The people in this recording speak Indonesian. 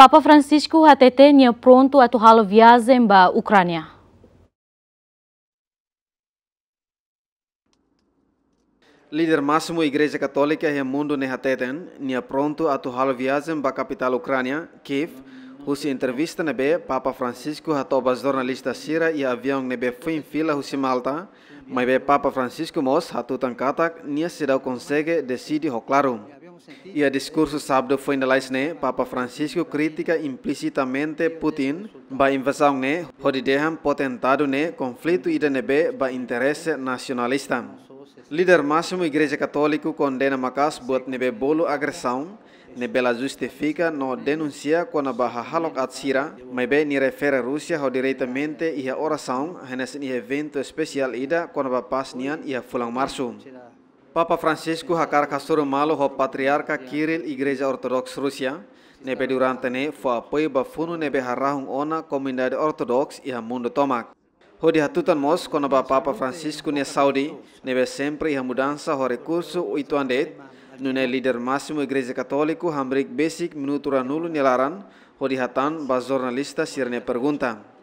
Papa Francisco hatetenia pronto atuhalo viagem ba Ucrânia. Líder máximo Igreja Católica Raimundo Nehateten, nia pronto atuhalo viagem ba capital Ucrânia, Kiev, Husi entrevista nebe Papa Francisco hatoba jornalista Sira e avião nebe fim fila husi Malta, mas Papa Francisco mos hatu katak nia sirau consegue decide ho claro. o discurso sábado foi na né? Papa Francisco critica implicitamente Putin ba invasão ne né? hodideham potentado né? conflito idanebe ba interesse nacionalista. Líder máximo Igreja Católica condena Macas buat nebe bolo agressão Nebela justifica no denuncia quando barra halok at mas bem ni refere a Rússia ao diretamente e a oração, nesse evento especial ida quando a paz nian e a fulang marsum. Papa Francisco hakar kasur malo ho Kiril Kirill Igreja Ortodox Rusia, nebe durante ne fo apoi ne nebe harahung ona comunidade ortodox iha mundo tomak. Ho dihatutan mos kono ba Papa Francisco ne Saudi, nebe sempre iha mudança ho recurso Nunai nune líder máximo Igreja Katoliku hambrik Basic minutura nulo nilaran, ho dihatan ba jornalista sirne pergunta.